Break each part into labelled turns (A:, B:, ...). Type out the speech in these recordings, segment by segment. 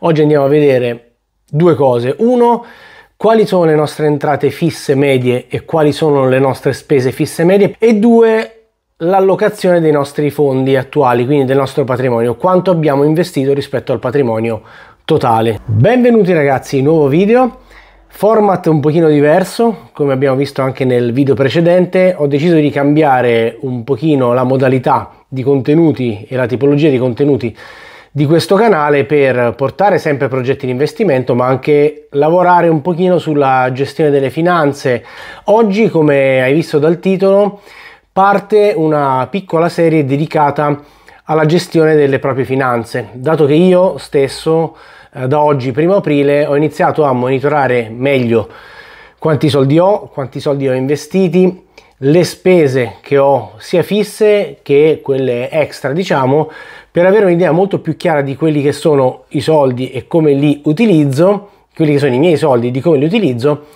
A: Oggi andiamo a vedere due cose. Uno, quali sono le nostre entrate fisse medie e quali sono le nostre spese fisse medie e due, l'allocazione dei nostri fondi attuali, quindi del nostro patrimonio, quanto abbiamo investito rispetto al patrimonio totale. Benvenuti ragazzi, nuovo video, format un pochino diverso, come abbiamo visto anche nel video precedente, ho deciso di cambiare un pochino la modalità di contenuti e la tipologia di contenuti di questo canale per portare sempre progetti di investimento ma anche lavorare un pochino sulla gestione delle finanze. Oggi come hai visto dal titolo parte una piccola serie dedicata alla gestione delle proprie finanze, dato che io stesso eh, da oggi, primo aprile, ho iniziato a monitorare meglio quanti soldi ho, quanti soldi ho investiti, le spese che ho sia fisse che quelle extra, diciamo, per avere un'idea molto più chiara di quelli che sono i soldi e come li utilizzo, quelli che sono i miei soldi, e di come li utilizzo,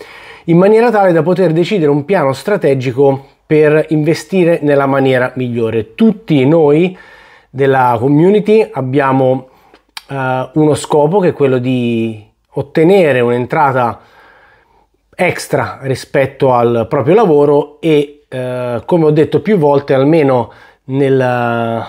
A: in maniera tale da poter decidere un piano strategico per investire nella maniera migliore. Tutti noi della community abbiamo eh, uno scopo che è quello di ottenere un'entrata extra rispetto al proprio lavoro e eh, come ho detto più volte almeno nel,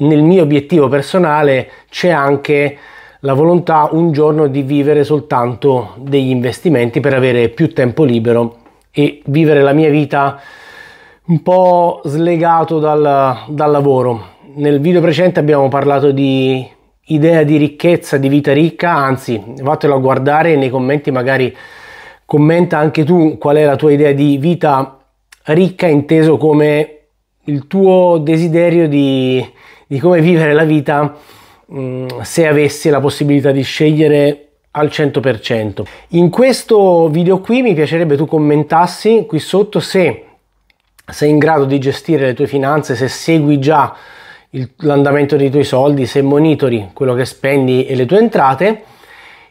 A: nel mio obiettivo personale c'è anche la volontà un giorno di vivere soltanto degli investimenti per avere più tempo libero e vivere la mia vita un po' slegato dal, dal lavoro. Nel video precedente abbiamo parlato di idea di ricchezza, di vita ricca, anzi vatelo a guardare nei commenti magari commenta anche tu qual è la tua idea di vita ricca inteso come il tuo desiderio di, di come vivere la vita mh, mm, se avessi la possibilità di scegliere al 100%. In questo video qui mi piacerebbe tu commentassi qui sotto se sei in grado di gestire le tue finanze, se segui già il, l'andamento dei tuoi soldi, se monitori quello che spendi e le tue entrate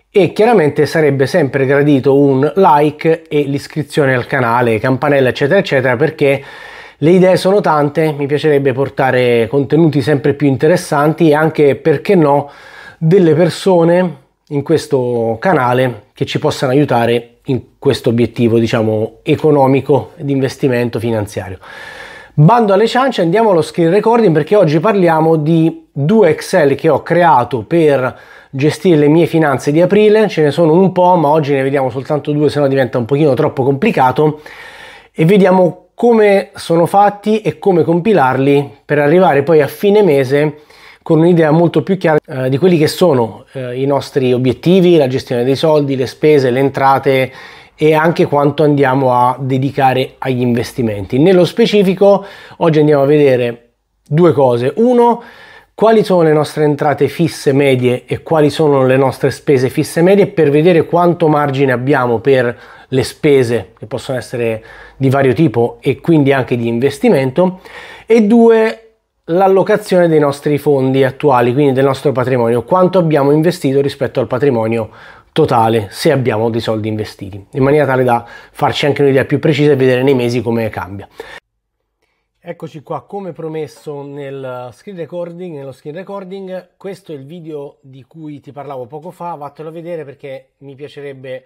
A: e chiaramente sarebbe sempre gradito un like e l'iscrizione al canale, campanella eccetera eccetera perché le idee sono tante, mi piacerebbe portare contenuti sempre più interessanti e anche, perché no, delle persone in questo canale che ci possano aiutare in questo obiettivo, diciamo, economico di investimento finanziario. Bando alle ciance, andiamo allo screen recording perché oggi parliamo di due Excel che ho creato per gestire le mie finanze di aprile, ce ne sono un po', ma oggi ne vediamo soltanto due, se no diventa un pochino troppo complicato e vediamo come sono fatti e come compilarli per arrivare poi a fine mese con un'idea molto più chiara eh, di quelli che sono eh, i nostri obiettivi, la gestione dei soldi, le spese, le entrate e anche quanto andiamo a dedicare agli investimenti. Nello specifico, oggi andiamo a vedere due cose. Uno, quali sono le nostre entrate fisse medie e quali sono le nostre spese fisse medie per vedere quanto margine abbiamo per le spese che possono essere di vario tipo e quindi anche di investimento e due l'allocazione dei nostri fondi attuali, quindi del nostro patrimonio, quanto abbiamo investito rispetto al patrimonio totale se abbiamo dei soldi investiti, in maniera tale da farci anche un'idea più precisa e vedere nei mesi come cambia. Eccoci qua, come promesso nel screen recording, nello screen recording, questo è il video di cui ti parlavo poco fa, vattelo a vedere perché mi piacerebbe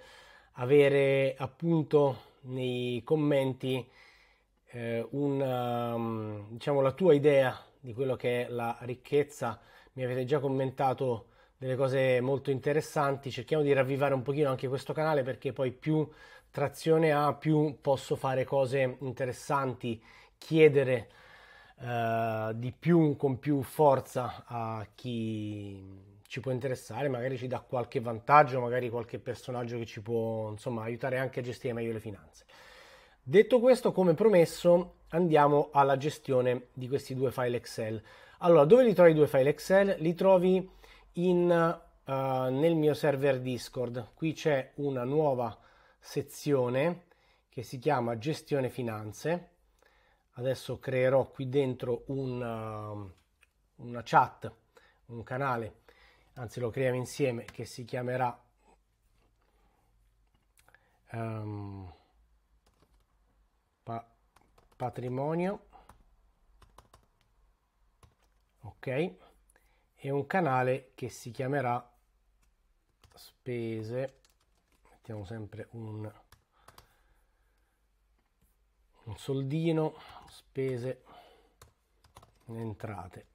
A: avere appunto nei commenti eh, un, um, diciamo, la tua idea di quello che è la ricchezza. Mi avete già commentato delle cose molto interessanti, cerchiamo di ravvivare un pochino anche questo canale perché poi più trazione ha, più posso fare cose interessanti, chiedere eh, di più con più forza a chi ci può interessare, magari ci dà qualche vantaggio, magari qualche personaggio che ci può insomma aiutare anche a gestire meglio le finanze. Detto questo, come promesso, andiamo alla gestione di questi due file Excel. Allora, dove li trovi i due file Excel? Li trovi in, uh, nel mio server Discord. Qui c'è una nuova sezione che si chiama Gestione Finanze. Adesso creerò qui dentro un, uh, una chat, un canale anzi lo creiamo insieme che si chiamerà um, pa- patrimonio ok e un canale che si chiamerà spese mettiamo sempre un, un soldino spese entrate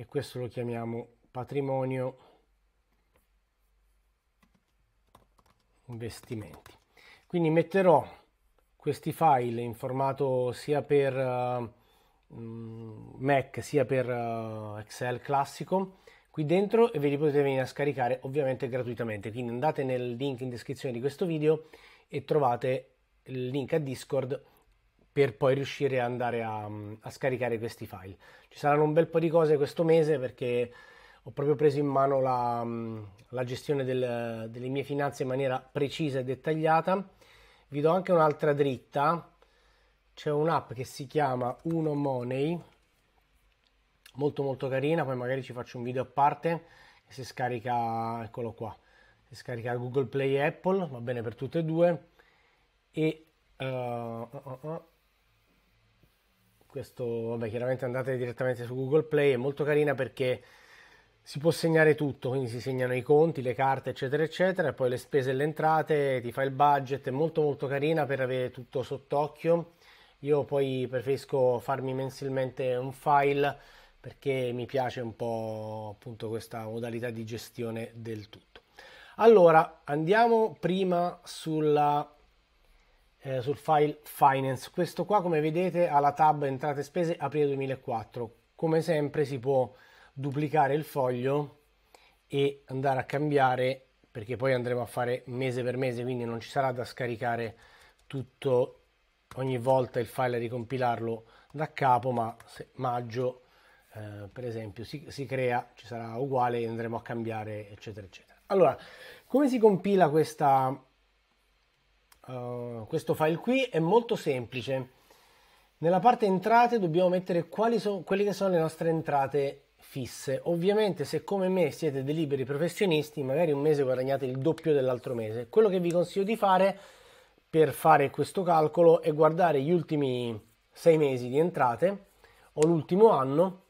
A: e questo lo chiamiamo patrimonio investimenti. Quindi metterò questi file in formato sia per uh, Mac sia per uh, Excel classico qui dentro e ve li potete venire a scaricare ovviamente gratuitamente. Quindi andate nel link in descrizione di questo video e trovate il link a Discord per poi riuscire ad andare a, mm, a, scaricare questi file. Ci saranno un bel po' di cose questo mese perché ho proprio preso in mano la, mm, la gestione del, delle mie finanze in maniera precisa e dettagliata. Vi do anche un'altra dritta, c'è un'app che si chiama Uno Money, molto molto carina, poi magari ci faccio un video a parte si scarica, eccolo qua, si scarica Google Play e Apple, va bene per tutte e due. E uh, uh, uh, questo vabbè, chiaramente andate direttamente su Google Play, è molto carina perché si può segnare tutto, quindi si segnano i conti, le carte, eccetera, eccetera, e poi le spese e le entrate, ti fa il budget, è molto molto carina per avere tutto sott'occhio. Io poi preferisco farmi mensilmente un file perché mi piace un po' appunto questa modalità di gestione del tutto. Allora, andiamo prima sulla eh, sul file finance. Questo qua come vedete ha la tab entrate e spese aprile 2004. Come sempre si può duplicare il foglio e andare a cambiare perché poi andremo a fare mese per mese quindi non ci sarà da scaricare tutto ogni volta il file e ricompilarlo da capo ma se maggio eh, per esempio si, si crea ci sarà uguale e andremo a cambiare eccetera eccetera allora come si compila questa eh, questo file qui è molto semplice. Nella parte entrate dobbiamo mettere quali sono quelle che sono le nostre entrate fisse. Ovviamente se come me siete dei liberi professionisti, magari un mese guadagnate il doppio dell'altro mese. Quello che vi consiglio di fare per fare questo calcolo è guardare gli ultimi sei mesi di entrate o l'ultimo anno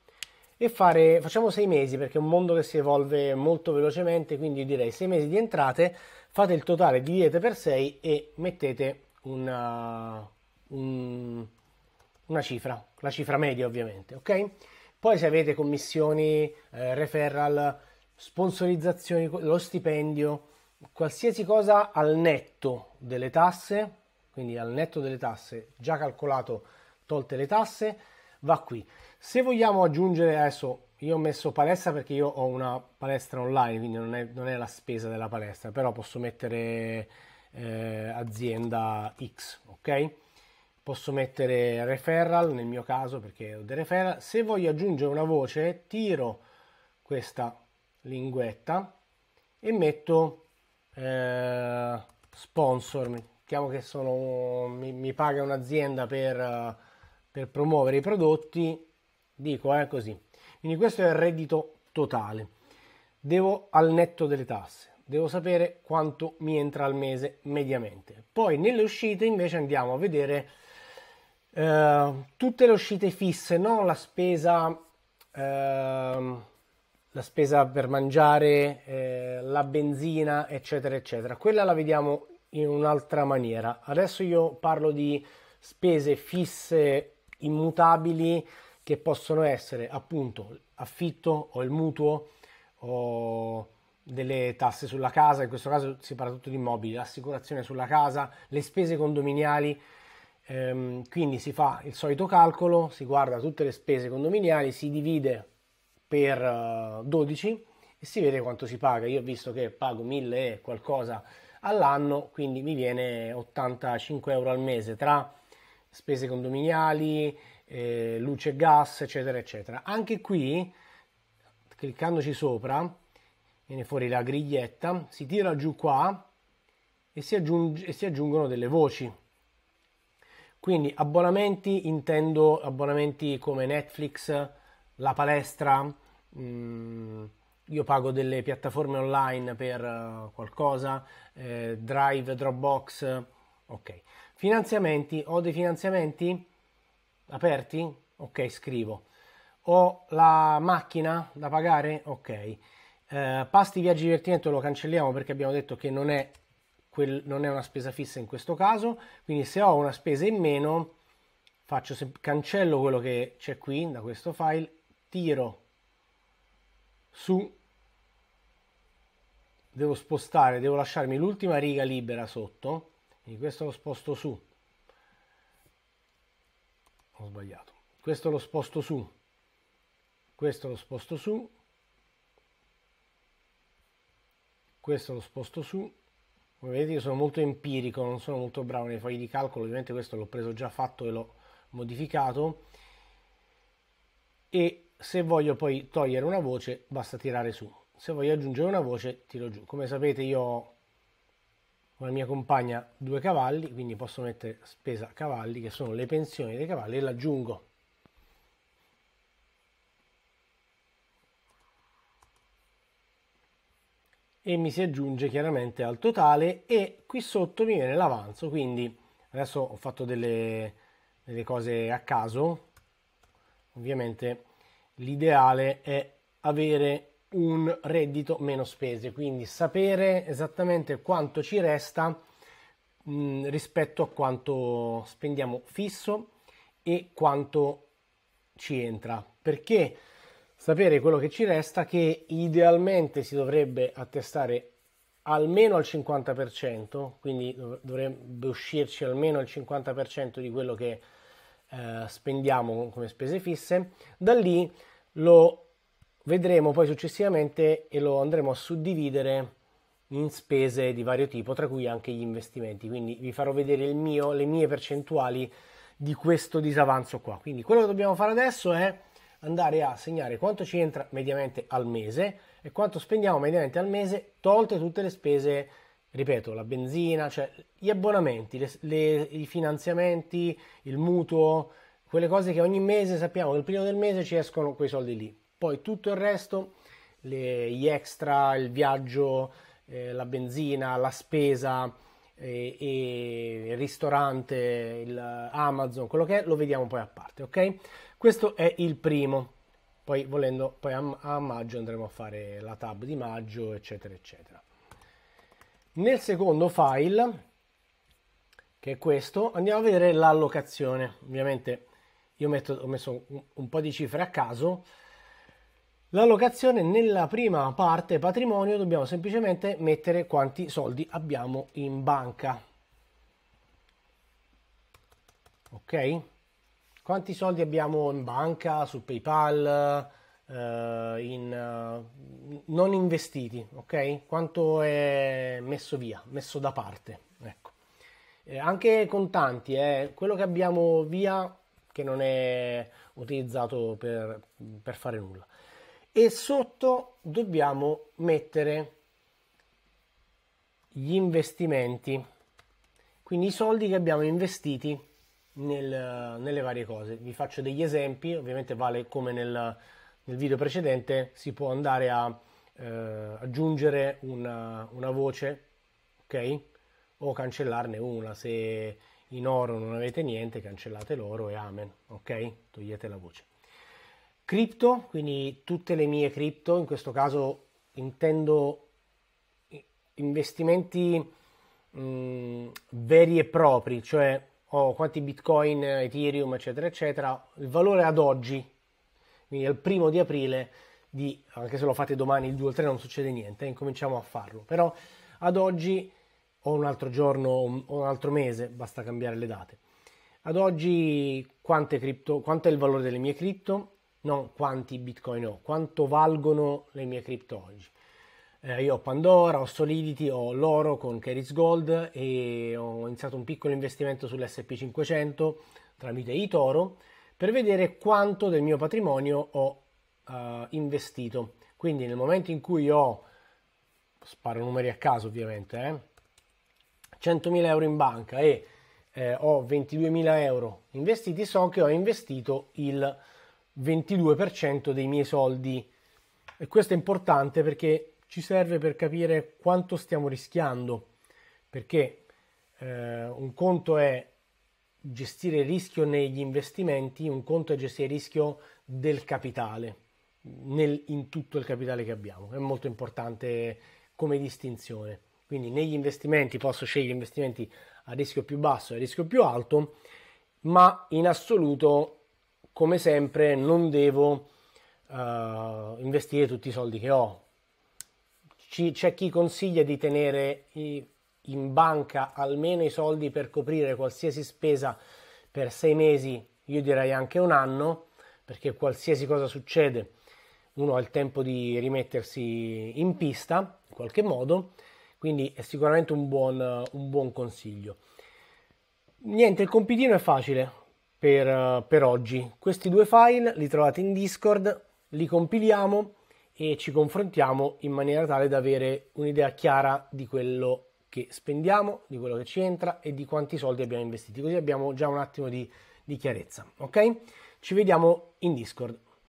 A: e fare, facciamo sei mesi perché è un mondo che si evolve molto velocemente, quindi direi sei mesi di entrate, fate il totale, dividete per 6 e mettete una, uh, un, una cifra, la cifra media ovviamente, ok? Poi se avete commissioni, eh, referral, sponsorizzazioni, lo stipendio, qualsiasi cosa al netto delle tasse, quindi al netto delle tasse, già calcolato tolte le tasse, va qui. Se vogliamo aggiungere adesso, io ho messo palestra perché io ho una palestra online, quindi non è, non è la spesa della palestra, però posso mettere eh, azienda X, ok? Posso mettere referral nel mio caso perché ho dei referral. Se voglio aggiungere una voce, tiro questa linguetta e metto eh, sponsor, mettiamo che sono, mi, mi paga un'azienda per, per promuovere i prodotti dico è eh, così. Quindi questo è il reddito totale. Devo al netto delle tasse, devo sapere quanto mi entra al mese mediamente. Poi nelle uscite invece andiamo a vedere eh, tutte le uscite fisse, non la spesa, eh, la spesa per mangiare, eh, la benzina, eccetera, eccetera. Quella la vediamo in un'altra maniera. Adesso io parlo di spese fisse immutabili che possono essere appunto affitto o il mutuo o delle tasse sulla casa, in questo caso si parla tutto di immobili, l'assicurazione sulla casa, le spese condominiali, ehm, quindi si fa il solito calcolo, si guarda tutte le spese condominiali, si divide per 12 eh, e si vede quanto si paga. Io ho visto che pago 1000 e qualcosa all'anno, quindi mi viene 85 euro al mese tra spese condominiali, eh, luce e gas, eccetera, eccetera. Anche qui, cliccandoci sopra, viene fuori la griglietta, si tira giù qua e si, aggiunge, e si aggiungono delle voci. Quindi abbonamenti intendo abbonamenti come Netflix, la palestra, mh, mm, io pago delle piattaforme online per uh, qualcosa, eh, Drive, Dropbox, ok. Finanziamenti, ho dei finanziamenti? aperti? Ok, scrivo. Ho la macchina da pagare? Ok. Eh, pasti viaggi divertimento lo cancelliamo perché abbiamo detto che non è, quel, non è, una spesa fissa in questo caso, quindi se ho una spesa in meno faccio cancello quello che c'è qui da questo file, tiro su, devo spostare, devo lasciarmi l'ultima riga libera sotto, quindi questo lo sposto su, ho sbagliato questo lo sposto su questo lo sposto su questo lo sposto su come vedete io sono molto empirico non sono molto bravo nei fogli di calcolo ovviamente questo l'ho preso già fatto e l'ho modificato e se voglio poi togliere una voce basta tirare su se voglio aggiungere una voce tiro giù come sapete io ho con la mia compagna due cavalli, quindi posso mettere spesa cavalli, che sono le pensioni dei cavalli, e l'aggiungo. E mi si aggiunge chiaramente al totale e qui sotto mi viene l'avanzo, quindi adesso ho fatto delle, delle cose a caso, ovviamente l'ideale è avere un reddito meno spese, quindi sapere esattamente quanto ci resta mm, rispetto a quanto spendiamo fisso e quanto ci entra, perché sapere quello che ci resta che idealmente si dovrebbe attestare almeno al 50%, quindi dovrebbe uscirci almeno il 50% di quello che eh, spendiamo come spese fisse, da lì lo Vedremo poi successivamente e lo andremo a suddividere in spese di vario tipo, tra cui anche gli investimenti. Quindi vi farò vedere mio, le mie percentuali di questo disavanzo qua. Quindi quello che dobbiamo fare adesso è andare a segnare quanto ci entra mediamente al mese e quanto spendiamo mediamente al mese, tolte tutte le spese, ripeto, la benzina, cioè gli abbonamenti, le, le, i finanziamenti, il mutuo, quelle cose che ogni mese sappiamo che il primo del mese ci escono quei soldi lì. Poi tutto il resto, le, gli extra, il viaggio, eh, la benzina, la spesa, eh, e il ristorante, il Amazon, quello che è, lo vediamo poi a parte, ok? Questo è il primo. Poi volendo, poi a, a maggio andremo a fare la tab di maggio, eccetera, eccetera. Nel secondo file, che è questo, andiamo a vedere l'allocazione. Ovviamente io metto, ho messo un, un po' di cifre a caso, L'allocazione nella prima parte patrimonio dobbiamo semplicemente mettere quanti soldi abbiamo in banca. Ok? Quanti soldi abbiamo in banca, su PayPal, eh, in, eh, non investiti, ok? Quanto è messo via, messo da parte. Ecco. Eh, anche contanti, eh, quello che abbiamo via che non è utilizzato per, per fare nulla e sotto dobbiamo mettere gli investimenti quindi i soldi che abbiamo investiti nel, nelle varie cose vi faccio degli esempi ovviamente vale come nel, nel video precedente si può andare a eh, aggiungere una, una voce ok o cancellarne una se in oro non avete niente cancellate l'oro e amen ok togliete la voce Crypto, quindi tutte le mie cripto, in questo caso intendo investimenti mh, veri e propri, cioè oh, quanti bitcoin, ethereum, eccetera, eccetera, il valore ad oggi, quindi al primo di aprile, di, anche se lo fate domani, il 2 o il 3 non succede niente, eh, incominciamo a farlo, però ad oggi o un altro giorno o un altro mese, basta cambiare le date. Ad oggi quanto è il valore delle mie cripto? non quanti bitcoin ho, quanto valgono le mie cripto oggi. Eh, io ho Pandora, ho Solidity, ho l'oro con Keris Gold e ho iniziato un piccolo investimento sull'SP500 tramite eToro per vedere quanto del mio patrimonio ho eh, investito. Quindi nel momento in cui ho, sparo numeri a caso ovviamente, eh, 100.000 euro in banca e eh, ho 22.000 euro investiti, so che ho investito il 22% dei miei soldi. E questo è importante perché ci serve per capire quanto stiamo rischiando, perché eh, un conto è gestire il rischio negli investimenti, un conto è gestire il rischio del capitale, nel, in tutto il capitale che abbiamo. È molto importante come distinzione. Quindi negli investimenti posso scegliere investimenti a rischio più basso e a rischio più alto, ma in assoluto come sempre non devo uh, investire tutti i soldi che ho. Ci, c'è chi consiglia di tenere i, in banca almeno i soldi per coprire qualsiasi spesa per sei mesi, io direi anche un anno, perché qualsiasi cosa succede uno ha il tempo di rimettersi in pista in qualche modo, quindi è sicuramente un buon, un buon consiglio. Niente, il compitino è facile, per, eh, per oggi. Questi due file li trovate in Discord, li compiliamo e ci confrontiamo in maniera tale da avere un'idea chiara di quello che spendiamo, di quello che ci entra e di quanti soldi abbiamo investiti, così abbiamo già un attimo di, di chiarezza. Ok? Ci vediamo in Discord.